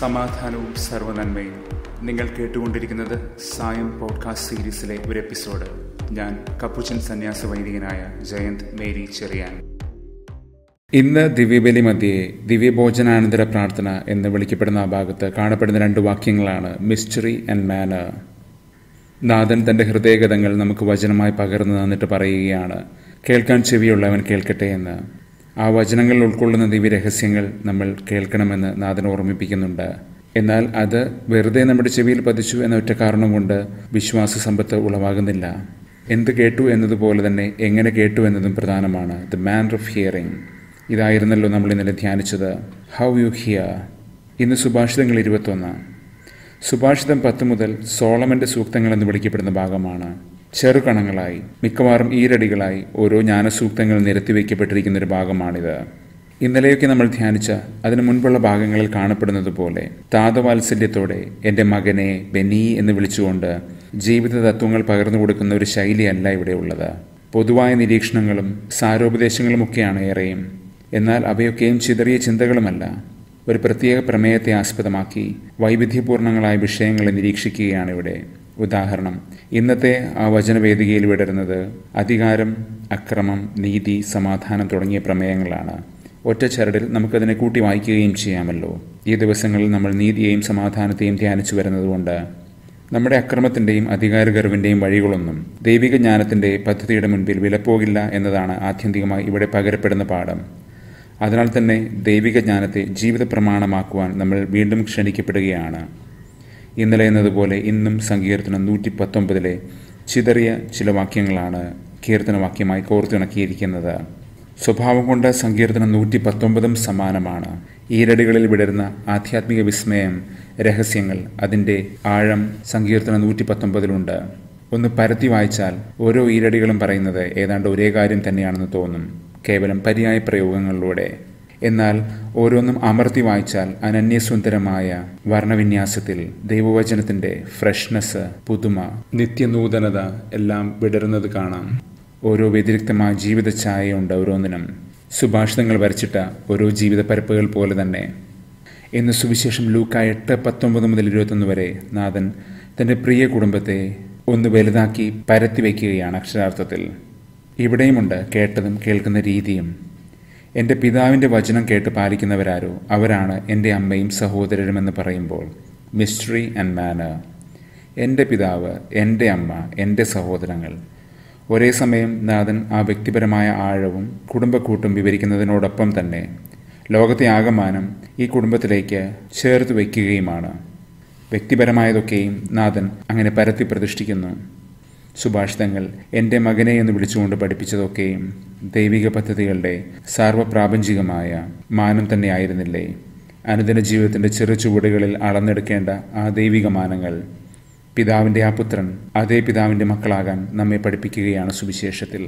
സമാധാനവും സർവനന്മയും നിങ്ങൾ കേട്ടുകൊണ്ടിരിക്കുന്നത് സായം പോഡ്കാസ്റ്റ് സീരീസിലെ ഒരു എപ്പിസോഡ് ഞാൻ കപ്പുച്ചൻ സന്യാസ വൈദികനായ ജയന്ത് മേരി ചെറിയാൻ ഇന്ന് ദിവ്യബലി മധ്യയെ ദിവ്യഭോജനാനന്തര പ്രാർത്ഥന എന്ന് വിളിക്കപ്പെടുന്ന ആ ഭാഗത്ത് കാണപ്പെടുന്ന രണ്ട് വാക്യങ്ങളാണ് മിസ്റ്ററി ആൻഡ് മാനർ നാഥൻ തൻ്റെ ഹൃദയഗതങ്ങൾ നമുക്ക് വചനമായി പകർന്നു തന്നിട്ട് പറയുകയാണ് കേൾക്കാൻ ചെവിയുള്ളവൻ കേൾക്കട്ടെ എന്ന് ആ വചനങ്ങളിൽ ഉൾക്കൊള്ളുന്ന ദിവ്യരഹസ്യങ്ങൾ നമ്മൾ കേൾക്കണമെന്ന് നാഥൻ ഓർമ്മിപ്പിക്കുന്നുണ്ട് എന്നാൽ അത് വെറുതെ നമ്മുടെ ചെവിയിൽ പതിച്ചു എന്ന ഒറ്റ കാരണം കൊണ്ട് വിശ്വാസ സമ്പത്ത് ഉളവാകുന്നില്ല എന്ത് കേട്ടു എന്നതുപോലെ തന്നെ എങ്ങനെ കേട്ടു എന്നതും പ്രധാനമാണ് ദ മാനർ ഓഫ് ഹിയറിംഗ് ഇതായിരുന്നല്ലോ നമ്മൾ ഇന്നലെ ധ്യാനിച്ചത് ഹൗ യു ഹിയർ ഇന്ന് സുഭാഷിതങ്ങൾ ഇരുപത്തൊന്ന് സുഭാഷിതം പത്ത് മുതൽ സോളമൻ്റെ സൂക്തങ്ങൾ എന്ന് വിളിക്കപ്പെടുന്ന ഭാഗമാണ് ചെറുകണങ്ങളായി മിക്കവാറും ഈരടികളായി ഓരോ ജ്ഞാനസൂക്തങ്ങൾ വയ്ക്കപ്പെട്ടിരിക്കുന്ന ഒരു ഭാഗമാണിത് ഇന്നലെയൊക്കെ നമ്മൾ ധ്യാനിച്ച അതിനു മുൻപുള്ള ഭാഗങ്ങളിൽ കാണപ്പെടുന്നത് പോലെ താതവാത്സല്യത്തോടെ എൻ്റെ മകനെ ബെന്നി എന്ന് വിളിച്ചുകൊണ്ട് ജീവിത തത്വങ്ങൾ പകർന്നു കൊടുക്കുന്ന ഒരു ശൈലിയല്ല ഇവിടെ ഉള്ളത് പൊതുവായ നിരീക്ഷണങ്ങളും സാരോപദേശങ്ങളും ഒക്കെയാണ് ഏറെയും എന്നാൽ അവയൊക്കെയും ചിതറിയ ചിന്തകളുമല്ല ഒരു പ്രത്യേക പ്രമേയത്തെ ആസ്പദമാക്കി വൈവിധ്യപൂർണങ്ങളായ വിഷയങ്ങളെ നിരീക്ഷിക്കുകയാണ് ഇവിടെ ഉദാഹരണം ഇന്നത്തെ ആ വചനവേദികയിൽ വിടരുന്നത് അധികാരം അക്രമം നീതി സമാധാനം തുടങ്ങിയ പ്രമേയങ്ങളാണ് ചരടിൽ നമുക്കതിനെ കൂട്ടി വായിക്കുകയും ചെയ്യാമല്ലോ ഈ ദിവസങ്ങളിൽ നമ്മൾ നീതിയെയും സമാധാനത്തെയും ധ്യാനിച്ചു വരുന്നതുകൊണ്ട് നമ്മുടെ അക്രമത്തിൻ്റെയും അധികാരഗർവിൻ്റെയും വഴികളൊന്നും ദൈവിക ജ്ഞാനത്തിൻ്റെ പദ്ധതിയുടെ മുൻപിൽ വിലപ്പോകില്ല എന്നതാണ് ആത്യന്തികമായി ഇവിടെ പകരപ്പെടുന്ന പാഠം അതിനാൽ തന്നെ ദൈവിക ജ്ഞാനത്തെ ജീവിത പ്രമാണമാക്കുവാൻ നമ്മൾ വീണ്ടും ക്ഷണിക്കപ്പെടുകയാണ് ഇന്നലെ എന്നതുപോലെ ഇന്നും സങ്കീർത്തനം നൂറ്റി പത്തൊമ്പതിലെ ചിതറിയ ചില വാക്യങ്ങളാണ് കീർത്തനവാക്യമായി കോർത്തിണക്കിയിരിക്കുന്നത് സ്വഭാവം കൊണ്ട് സങ്കീർത്തനം നൂറ്റി പത്തൊമ്പതും സമാനമാണ് ഈരടികളിൽ വിടരുന്ന ആധ്യാത്മിക വിസ്മയം രഹസ്യങ്ങൾ അതിൻ്റെ ആഴം സങ്കീർത്തനം നൂറ്റി പത്തൊമ്പതിലുണ്ട് ഒന്ന് പരത്തി വായിച്ചാൽ ഓരോ ഈരടികളും പറയുന്നത് ഏതാണ്ട് ഒരേ കാര്യം തന്നെയാണെന്ന് തോന്നും കേവലം പര്യായ പ്രയോഗങ്ങളിലൂടെ എന്നാൽ ഓരോന്നും അമർത്തി വായിച്ചാൽ അനന്യസുന്ദരമായ വർണ്ണവിന്യാസത്തിൽ ദൈവവചനത്തിന്റെ ഫ്രഷ്നസ് പുതുമ നിത്യനൂതനത എല്ലാം വിടരുന്നത് കാണാം ഓരോ വ്യതിരിക്തമായ ജീവിത ഛായയുണ്ട് ഓരോന്നിനും സുഭാഷിതങ്ങൾ വരച്ചിട്ട ഓരോ ജീവിത പരപ്പുകൾ പോലെ തന്നെ ഇന്ന് സുവിശേഷം ലൂക്ക എട്ട് പത്തൊമ്പത് മുതൽ ഇരുപത്തൊന്ന് വരെ നാഥൻ തൻ്റെ പ്രിയ കുടുംബത്തെ ഒന്ന് വലുതാക്കി പരത്തി വയ്ക്കുകയാണ് അക്ഷരാർത്ഥത്തിൽ ഇവിടെയുമുണ്ട് കേട്ടതും കേൾക്കുന്ന രീതിയും എൻ്റെ പിതാവിൻ്റെ വചനം കേട്ട് പാലിക്കുന്നവരാരോ അവരാണ് എൻ്റെ അമ്മയും സഹോദരരുമെന്ന് പറയുമ്പോൾ മിസ്റ്ററി ആൻഡ് മാനർ എൻ്റെ പിതാവ് എൻ്റെ അമ്മ എൻ്റെ സഹോദരങ്ങൾ ഒരേ സമയം നാഥൻ ആ വ്യക്തിപരമായ ആഴവും കുടുംബക്കൂട്ടും വിവരിക്കുന്നതിനോടൊപ്പം തന്നെ ലോകത്തെ ആകമാനം ഈ കുടുംബത്തിലേക്ക് ചേർത്ത് വയ്ക്കുകയുമാണ് വ്യക്തിപരമായതൊക്കെയും നാഥൻ അങ്ങനെ പരത്തി പ്രതിഷ്ഠിക്കുന്നു സുഭാഷ് എൻ്റെ മകനെ എന്ന് വിളിച്ചുകൊണ്ട് പഠിപ്പിച്ചതൊക്കെയും ദൈവിക പദ്ധതികളുടെ സാർവപ്രാപഞ്ചികമായ മാനം ആയിരുന്നില്ലേ അനുദിന ജീവിതത്തിൻ്റെ ചെറു ചുവടുകളിൽ അളന്നെടുക്കേണ്ട ആ ദൈവിക മാനങ്ങൾ പിതാവിൻ്റെ ആ പുത്രൻ അതേ പിതാവിൻ്റെ മക്കളാകാൻ നമ്മെ പഠിപ്പിക്കുകയാണ് സുവിശേഷത്തിൽ